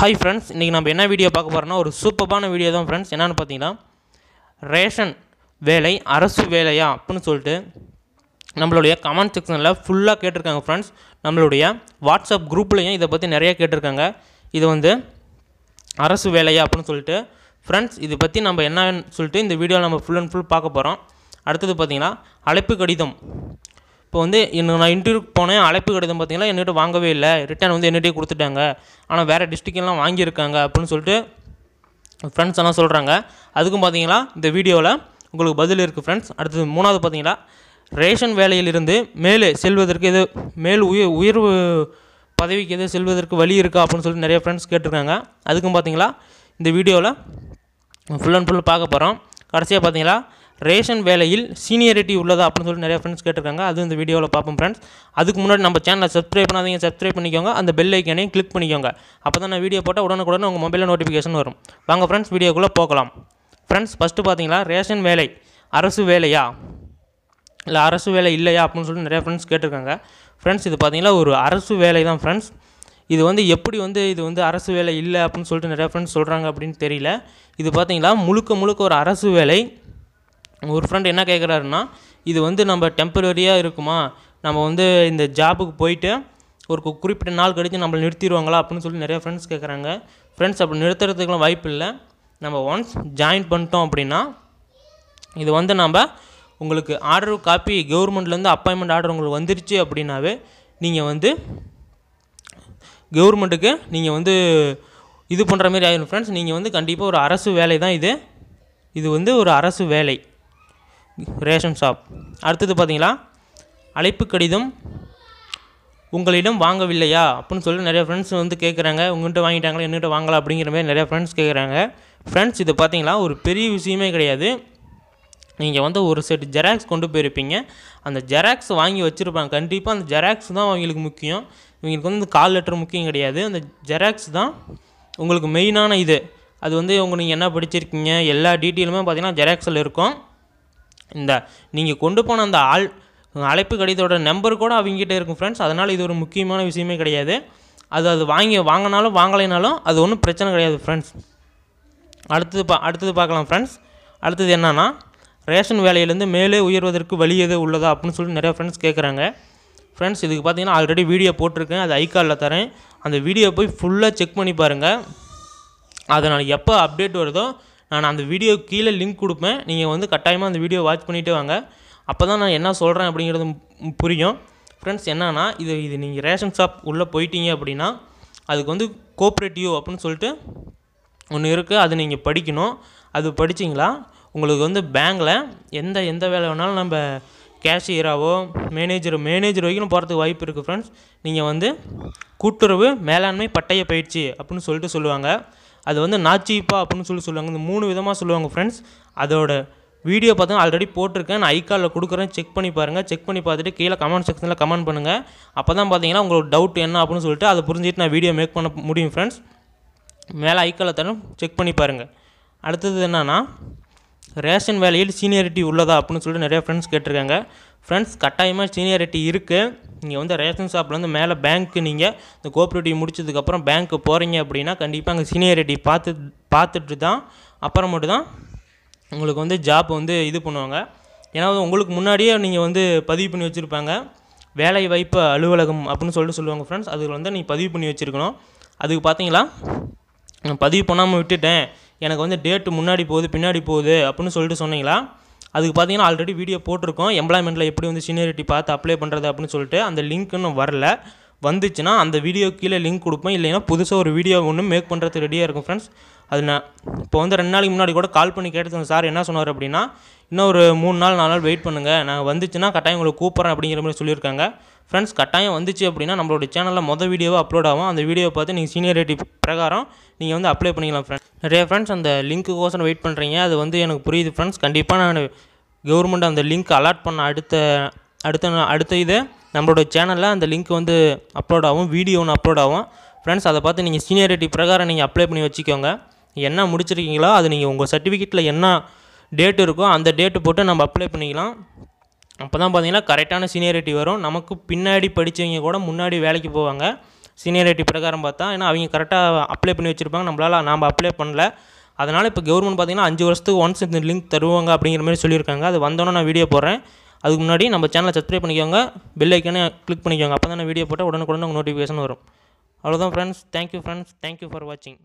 hi friends இன்றைக்கி நம்ம என்ன வீடியோ பார்க்க போகிறோம்னா ஒரு சூப்பரான வீடியோ தான் ஃப்ரெண்ட்ஸ் என்னென்னு பார்த்தீங்கன்னா ரேஷன் வேலை அரசு வேலையா அப்படின்னு சொல்லிட்டு நம்மளுடைய கமெண்ட் செக்ஷனில் ஃபுல்லாக கேட்டிருக்காங்க ஃப்ரெண்ட்ஸ் நம்மளுடைய வாட்ஸ்அப் குரூப்லேயும் இதை பற்றி நிறையா கேட்டிருக்காங்க இது வந்து அரசு வேலையா அப்படின்னு சொல்லிட்டு ஃப்ரெண்ட்ஸ் இதை பற்றி நம்ம என்னன்னு சொல்லிட்டு இந்த வீடியோவில் நம்ம ஃபுல் அண்ட் ஃபுல் பார்க்க போகிறோம் அடுத்தது பார்த்திங்கன்னா அழைப்பு கடிதம் இப்போ வந்து என்ன நான் இன்டர்வியூக்கு போனேன் அழைப்பு கிடைக்கும் பார்த்தீங்கன்னா என்கிட்ட வாங்கவே இல்லை ரிட்டர்ன் வந்து என்னகிட்டே கொடுத்துட்டாங்க ஆனால் வேறு டிஸ்ட்ரிக்ட்லாம் வாங்கியிருக்காங்க அப்படின்னு சொல்லிட்டு ஃப்ரெண்ட்ஸ் எல்லாம் சொல்கிறாங்க அதுக்கும் பார்த்தீங்கன்னா இந்த வீடியோவில் உங்களுக்கு பதில் இருக்குது ஃப்ரெண்ட்ஸ் அடுத்தது மூணாவது பார்த்தீங்கன்னா ரேஷன் வேலையிலிருந்து மேலே செல்வதற்கு எது மேல் உயர் உயர்வு பதவிக்கு எது செல்வதற்கு வழி இருக்கா அப்படின்னு சொல்லிட்டு நிறைய ஃப்ரெண்ட்ஸ் கேட்டிருக்காங்க அதுக்கும் பார்த்தீங்களா இந்த வீடியோவில் ஃபுல் அண்ட் ஃபுல் பார்க்க போகிறோம் கடைசியாக பார்த்தீங்களா ரேஷன் வேலையில் சீனியரிட்டி உள்ளதா அப்படின்னு சொல்லி நிறைய ஃப்ரெண்ட்ஸ் கேட்டிருக்காங்க அது இந்த வீடியோவில் பார்ப்போம் ஃப்ரெண்ட்ஸ் அதுக்கு முன்னாடி நம்ம சேனலை சப்ஸ்கிரைப் பண்ணாதீங்க சப்ஸ்கிரைப் பண்ணிக்கோங்க அந்த பெல் ஐக்கானையும் கிளிக் பண்ணிக்கோங்க அப்போ தான் நான் வீடியோ போட்டால் உடனுக்குடனே உங்கள் மொபைலில் நோட்டிஃபிகேஷன் வரும் வாங்க ஃப்ரெண்ட்ஸ் வீடியோக்குள்ளே போகலாம் ஃப்ரெண்ட்ஸ் ஃபஸ்ட்டு பார்த்தீங்களா ரேஷன் வேலை அரசு வேலையா இல்லை அரசு வேலை இல்லையா அப்படின்னு சொல்லிட்டு நிறையா ஃப்ரெண்ட்ஸ் கேட்டிருக்காங்க ஃப்ரெண்ட்ஸ் இது பார்த்தீங்கன்னா ஒரு அரசு வேலை தான் ஃப்ரெண்ட்ஸ் இது வந்து எப்படி வந்து இது வந்து அரசு வேலை இல்லை அப்படின்னு சொல்லிட்டு நிறையா ஃப்ரெண்ட்ஸ் சொல்கிறாங்க அப்படின்னு தெரியல இது பார்த்தீங்கன்னா முழுக்க முழுக்க ஒரு அரசு வேலை ஒரு ஃப்ரெண்ட் என்ன கேட்குறாருன்னா இது வந்து நம்ம டெம்பரரியாக இருக்குமா நம்ம வந்து இந்த ஜாபுக்கு போயிட்டு ஒரு குறிப்பிட்ட நாள் கழித்து நம்மளை நிறுத்திடுவாங்களா அப்படின்னு சொல்லி நிறையா ஃப்ரெண்ட்ஸ் கேட்குறாங்க ஃப்ரெண்ட்ஸ் அப்படி நிறுத்துறதுக்குலாம் வாய்ப்பு இல்லை நம்ம ஒன்ஸ் ஜாயின் பண்ணிட்டோம் அப்படின்னா இது வந்து நம்ம உங்களுக்கு ஆர்டர் காப்பி கவர்மெண்ட்லேருந்து அப்பாயின்மெண்ட் ஆர்டர் உங்களுக்கு வந்துருச்சு அப்படின்னாவே நீங்கள் வந்து கவர்மெண்ட்டுக்கு நீங்கள் வந்து இது பண்ணுற மாதிரி ஆயிரும் ஃப்ரெண்ட்ஸ் நீங்கள் வந்து கண்டிப்பாக ஒரு அரசு வேலை தான் இது இது வந்து ஒரு அரசு வேலை ரேஷன் ஷாப் அடுத்தது பார்த்திங்களா அழைப்பு கடிதம் உங்களிடம் வாங்கவில்லையா அப்படின்னு சொல்லி நிறைய ஃப்ரெண்ட்ஸ் வந்து கேட்குறாங்க உங்கள்கிட்ட வாங்கிட்டாங்களா என்கிட்ட வாங்கலாம் அப்படிங்கிற மாதிரி நிறையா ஃப்ரெண்ட்ஸ் கேட்குறாங்க ஃப்ரெண்ட்ஸ் இது பார்த்திங்களா ஒரு பெரிய விஷயமே கிடையாது நீங்கள் வந்து ஒரு செட் ஜெராக்ஸ் கொண்டு போயிருப்பீங்க அந்த ஜெராக்ஸ் வாங்கி வச்சுருப்பாங்க கண்டிப்பாக அந்த ஜெராக்ஸ் தான் அவங்களுக்கு முக்கியம் இவங்களுக்கு வந்து கால் லெட்டர் முக்கியம் கிடையாது அந்த ஜெராக்ஸ் தான் உங்களுக்கு மெயினான இது அது வந்து உங்க நீங்கள் என்ன படிச்சிருக்கீங்க எல்லா டீட்டெயிலுமே பார்த்திங்கன்னா ஜெராக்ஸில் இருக்கும் இந்த நீங்கள் கொண்டு போன அந்த ஆள் அழைப்பு கடிதத்தோட நம்பர் கூட அவங்ககிட்ட இருக்கும் ஃப்ரெண்ட்ஸ் அதனால் இது ஒரு முக்கியமான விஷயமே கிடையாது அது அது வாங்கி வாங்கினாலும் வாங்கலைனாலும் அது ஒன்றும் பிரச்சனை கிடையாது ஃப்ரெண்ட்ஸ் அடுத்தது பா அடுத்தது பார்க்கலாம் ஃப்ரெண்ட்ஸ் அடுத்தது என்னென்னா ரேஷன் வேலையிலேருந்து மேலே உயர்வதற்கு வழி எது உள்ளதா அப்படின்னு சொல்லி நிறையா ஃப்ரெண்ட்ஸ் கேட்குறாங்க ஃப்ரெண்ட்ஸ் இதுக்கு பார்த்தீங்கன்னா ஆல்ரெடி வீடியோ போட்டிருக்கேன் அது ஐக்காலில் தரேன் அந்த வீடியோ போய் ஃபுல்லாக செக் பண்ணி பாருங்கள் அதனால் எப்போ அப்டேட் வருதோ நான் அந்த வீடியோ கீழே லிங்க் கொடுப்பேன் நீங்கள் வந்து கட்டாயமாக அந்த வீடியோ வாட்ச் பண்ணிவிட்டு வாங்க அப்போ தான் நான் என்ன சொல்கிறேன் அப்படிங்கிறது புரியும் ஃப்ரெண்ட்ஸ் என்னென்னா இது இது நீங்கள் ரேஷன் ஷாப் உள்ளே போயிட்டீங்க அப்படின்னா அதுக்கு வந்து கோஆப்ரேட்டிவ் அப்படின்னு சொல்லிட்டு ஒன்று இருக்குது அது நீங்கள் படிக்கணும் அது படிச்சிங்களா உங்களுக்கு வந்து பேங்கில் எந்த எந்த வேலை வேணாலும் நம்ம கேஷியராகவோ மேனேஜர் மேனேஜர் வரைக்கும் போகிறதுக்கு வாய்ப்பு இருக்குது ஃப்ரெண்ட்ஸ் நீங்கள் வந்து கூட்டுறவு மேலாண்மை பட்டய பயிற்சி அப்படின்னு சொல்லிட்டு சொல்லுவாங்க அது வந்து நாச்சிப்பா அப்படின்னு சொல்லி சொல்லுவாங்க இந்த மூணு விதமாக சொல்லுவாங்க ஃப்ரெண்ட்ஸ் அதோட வீடியோ பார்த்தா ஆல்ரெடி போட்டிருக்கேன் நான் ஐக்காலில் கொடுக்குறேன் செக் பண்ணி பாருங்கள் செக் பண்ணி பார்த்துட்டு கீழே கமெண்ட் செக்ஷனில் கமெண்ட் பண்ணுங்கள் அப்போ தான் பார்த்தீங்கன்னா உங்களுக்கு டவுட் என்ன அப்படின்னு சொல்லிட்டு அதை புரிஞ்சுட்டு நான் வீடியோ மேக் பண்ண முடியும் ஃப்ரெண்ட்ஸ் மேலே ஐக்காலில் தரம் செக் பண்ணி பாருங்கள் அடுத்தது என்னென்னா ரேஷன் வேலையில் சீனியாரிட்டி உள்ளதா அப்படின்னு சொல்லிட்டு நிறையா ஃப்ரெண்ட்ஸ் கேட்டிருக்காங்க ஃப்ரெண்ட்ஸ் கட்டாயமாக சீனியாரிட்டி இருக்குது நீங்கள் வந்து ரேஷன் ஷாப்லேருந்து மேலே பேங்க்கு நீங்கள் இந்த கோஆப்ரேட்டிவ் முடிச்சதுக்கப்புறம் பேங்க்கு போகிறீங்க அப்படின்னா கண்டிப்பாக அங்கே சீனியாரிட்டி பார்த்து பார்த்துட்டு தான் அப்புறம் தான் உங்களுக்கு வந்து ஜாப் வந்து இது பண்ணுவாங்க ஏன்னா உங்களுக்கு முன்னாடியே நீங்கள் வந்து பதிவு பண்ணி வச்சுருப்பாங்க வேலை வாய்ப்பு அலுவலகம் அப்படின்னு சொல்லிட்டு சொல்லுவாங்க ஃப்ரெண்ட்ஸ் அதில் வந்து நீங்கள் பதிவு பண்ணி வச்சுருக்கணும் அதுக்கு பார்த்தீங்களா பதிவு பண்ணாமல் விட்டுட்டேன் எனக்கு வந்து டேட்டு முன்னாடி போகுது பின்னாடி போகுது அப்படின்னு சொல்லிட்டு சொன்னீங்களா அதுக்கு பார்த்தீங்கன்னா ஆல்ரெடி வீடியோ போட்டிருக்கோம் எம்ப்ளாய்மெண்ட்டில் எப்படி வந்து சீனியரிட்டி பார்த்து அப்ளை பண்ணுறது அப்படின்னு சொல்லிட்டு அந்த லிங்க் இன்னும் வரல வந்துச்சுன்னா அந்த வீடியோ கீழே லிங்க் கொடுப்பேன் இல்லைன்னா புதுசாக ஒரு வீடியோ ஒன்று மேக் பண்ணுறதுக்கு ரெடியாக இருக்கும் ஃப்ரெண்ட்ஸ் அது நான் இப்போ வந்து ரெண்டு நாளைக்கு முன்னாடி கூட கால் பண்ணி கேட்டது சார் என்ன சொன்னார் அப்படின்னா இன்னும் ஒரு மூணு நாள் நாலு நாள் வெயிட் பண்ணுங்கள் நான் வந்துச்சுன்னா கட்டாயம் உங்களை கூப்பிட்றேன் அப்படிங்கிற மாதிரி சொல்லியிருக்காங்க ஃப்ரெண்ட்ஸ் கட்டாயம் வந்துச்சு அப்படின்னா நம்மளோட சேனலில் மொதல் வீடியோவை அப்லோட் ஆகும் அந்த வீடியோவை பார்த்து நீங்கள் சீனியரிட்டி பிரகாரம் நீங்கள் வந்து அப்ளை பண்ணிக்கலாம் ஃப்ரெண்ட்ஸ் நிறைய ஃப்ரெண்ட்ஸ் அந்த லிங்க்குக்கோசரம் வெயிட் பண்ணுறீங்க அது வந்து எனக்கு புரியுது ஃப்ரெண்ட்ஸ் கண்டிப்பாக நான் கவர்மெண்ட் அந்த லிங்க் அலாட் பண்ண அடுத்த அடுத்த அடுத்த இதை நம்மளோட சேனலில் அந்த லிங்க் வந்து அப்லோட் ஆகும் வீடியோ ஒன்று அப்லோட் ஆகும் ஃப்ரெண்ட்ஸ் அதை பார்த்து நீங்கள் சீனியாரிட்டி பிரகாரம் நீங்கள் அப்ளை பண்ணி வச்சுக்கோங்க என்ன முடிச்சிருக்கீங்களோ அது நீங்கள் உங்கள் சர்டிஃபிகேட்டில் என்ன டேட் இருக்கோ அந்த டேட்டு போட்டு நம்ம அப்ளை பண்ணிக்கலாம் அப்போ தான் பார்த்தீங்கன்னா கரெக்டான சீனியாரிட்டி வரும் நமக்கு பின்னாடி படித்தவங்க கூட முன்னாடி வேலைக்கு போவாங்க சீனியாரிட்டி பிரகாரம் பார்த்தா ஏன்னா அவங்க கரெக்டாக அப்ளை பண்ணி வச்சுருப்பாங்க நம்மளால் நாம் அப்ளை பண்ணல அதனால் இப்போ கவர்மெண்ட் பார்த்திங்கன்னா அஞ்சு வருஷத்துக்கு ஒன்ஸ் இந்த லிங்க் தருவாங்க அப்படிங்கிற மாதிரி சொல்லியிருக்காங்க அது வந்தோன்னே நான் வீடியோ போடுறேன் அதுக்கு முன்னாடி நம்ம சேனலை சப்ஸ்கிரைப் பண்ணிக்கோங்க பெல் ஐக்கானே கிளிக் பண்ணிக்கோங்க அப்போ தான் வீடியோ போட்டால் உடனுக்குடன் உங்களுக்கு நோட்டிஃபிகேஷன் வரும் அவ்வளோதான் friends thank you friends thank you for வாட்சிங்